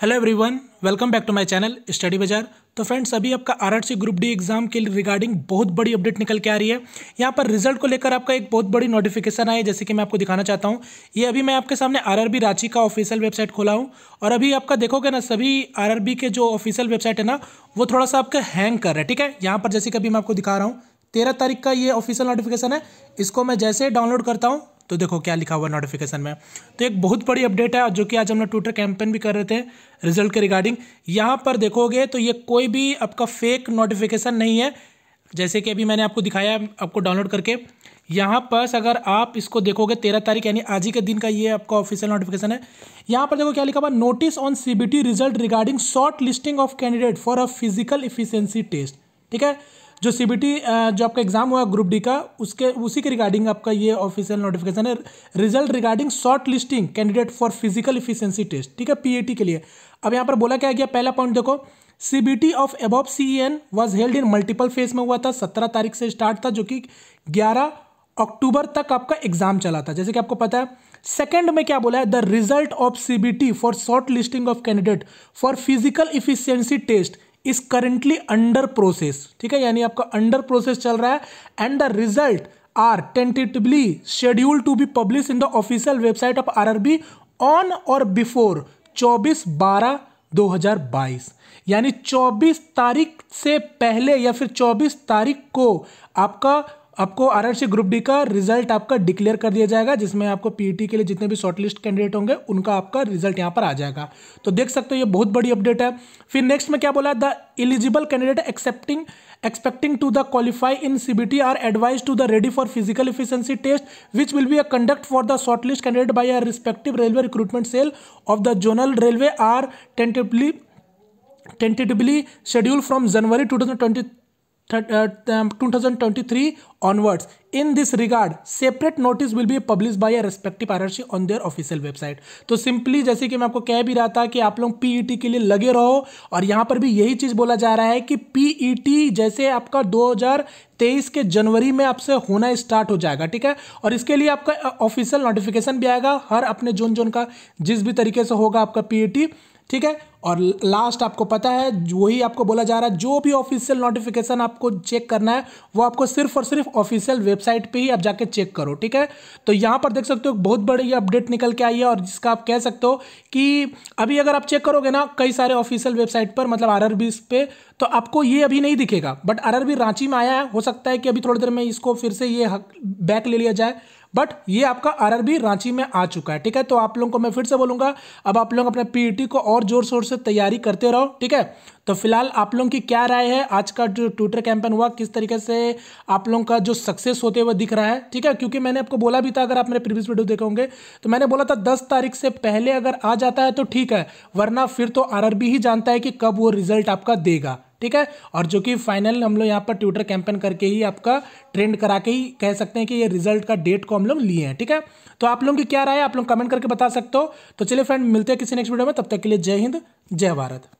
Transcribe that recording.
hello everyone welcome back to my channel study Bazaar तो friends अभी आपका आरआरसी ग्रुप डी एग्जाम के regarding बहुत बड़ी अपडेट निकल के आ रही है यहाँ पर रिजल्ट को लेकर आपका एक बहुत बड़ी नोटिफिकेशन आई जैसे कि मैं आपको दिखाना चाहता हूँ ये अभी मैं आपके सामने बी रांची का ऑफिशियल वेबसाइट खोला हूँ और अभी आपका देखोगे ना सभी बी के जो ऑफिशियल वेबसाइट है ना वो थोड़ा सा आपका हैंग कर रहा है ठीक है यहाँ पर जैसे कि अभी मैं आपको दिखा रहा हूँ तेरह तारीख का ये ऑफिशियल नोटिफिकेशन है इसको मैं जैसे डाउनलोड करता हूँ तो देखो क्या लिखा हुआ नोटिफिकेशन में तो एक बहुत बड़ी अपडेट है जो कि आज हम लोग ट्विटर कैंपेन भी कर रहे थे रिजल्ट के रिगार्डिंग यहाँ पर देखोगे तो ये कोई भी आपका फेक नोटिफिकेशन नहीं है जैसे कि अभी मैंने आपको दिखाया आपको डाउनलोड करके यहाँ पर अगर आप इसको देखोगे तेरह तारीख यानी आज ही के दिन का ये आपका ऑफिशियल नोटिफिकेशन है यहाँ पर देखो क्या लिखा हुआ notice on CBT result regarding short listing of candidate for a physical efficiency test ठीक है जो सी जो आपका एग्ज़ाम हुआ ग्रुप डी का उसके उसी के रिगार्डिंग आपका ये ऑफिशियल नोटिफिकेशन है result regarding short listing candidate for physical efficiency test ठीक है पी के लिए अब यहाँ पर बोला क्या गया पहला पॉइंट देखो CBT of above N was held in multiple phase में हुआ था सत्रह तारीख से स्टार्ट था जो कि ग्यारह अक्टूबर तक आपका एग्जाम चला था जैसे कि आपको पता है सेकेंड में क्या बोला है the result of CBT for short listing of candidate for physical efficiency test is currently under process ठीक है यानी आपका अंडर प्रोसेस चल रहा है and the result are tentatively schedule to be publish in the official website of RRB on और before 24 बारह 2022 यानी 24 तारीख से पहले या फिर 24 तारीख को आपका आपको आरआरसी ग्रुप डी का रिजल्ट आपका डिक्लेयर कर दिया जाएगा जिसमें आपको पीटी के लिए जितने भी शॉर्टलिस्ट कैंडिडेट होंगे उनका आपका रिजल्ट यहाँ पर आ जाएगा तो देख सकते हो ये बहुत बड़ी अपडेट है फिर नेक्स्ट में क्या बोला the eligible candidate excepting expecting to the qualify in CBT are advise to the ready for physical efficiency test which will be a conduct for the shortlist candidate by a respective railway recruitment cell of the zonal railway are tentatively tentatively schedule from January two thousand twenty 2023 uh, um, onwards in this regard separate notice will be published by a respective IRC on their official website तो simply जैसे कि मैं आपको कह भी रहा था कि आप लोग PET के लिए लगे रहो और यहाँ पर भी यही चीज़ बोला जा रहा है कि PET जैसे आपका 2023 के जनवरी में आपसे होना स्टार्ट हो जाएगा ठीक है और इसके लिए आपका ऑफिशियल नोटिफिकेशन भी आएगा हर अपने जोन जोन का जिस भी तरीके से होगा आपका पीईटी e ठीक है और लास्ट आपको पता है वही आपको बोला जा रहा है जो भी ऑफिशियल नोटिफिकेशन आपको चेक करना है वो आपको सिर्फ और सिर्फ ऑफिशियल वेबसाइट पे ही आप जाके चेक करो ठीक है तो यहाँ पर देख सकते हो बहुत बड़ी अपडेट निकल के आई है और जिसका आप कह सकते हो कि अभी अगर आप चेक करोगे ना कई सारे ऑफिशियल वेबसाइट पर मतलब आर पे तो आपको ये अभी नहीं दिखेगा बट आर रांची में आया है हो सकता है कि अभी थोड़ी देर में इसको फिर से ये बैक ले लिया जाए बट ये आपका आरआरबी रांची में आ चुका है ठीक है तो आप लोगों को मैं फिर से बोलूंगा अब आप लोग अपने पीईटी e को और जोर शोर से तैयारी करते रहो ठीक है तो फिलहाल आप लोगों की क्या राय है आज का जो ट्विटर कैंपेन हुआ किस तरीके से आप लोगों का जो सक्सेस होते हुए दिख रहा है ठीक है क्योंकि मैंने आपको बोला भी था अगर आप मेरे प्रीवियस वीडियो देखे होंगे तो मैंने बोला था दस तारीख से पहले अगर आ जाता है तो ठीक है वरना फिर तो आर ही जानता है कि कब वो रिजल्ट आपका देगा ठीक है और जो कि फाइनल हम लोग यहाँ पर ट्विटर कैंपेन करके ही आपका ट्रेंड करा के ही कह सकते हैं कि ये रिजल्ट का डेट को हम लोग लिए हैं ठीक है तो आप लोगों की क्या राय है आप लोग कमेंट करके बता सकते हो तो चलिए फ्रेंड मिलते हैं किसी नेक्स्ट वीडियो में तब तक के लिए जय हिंद जय भारत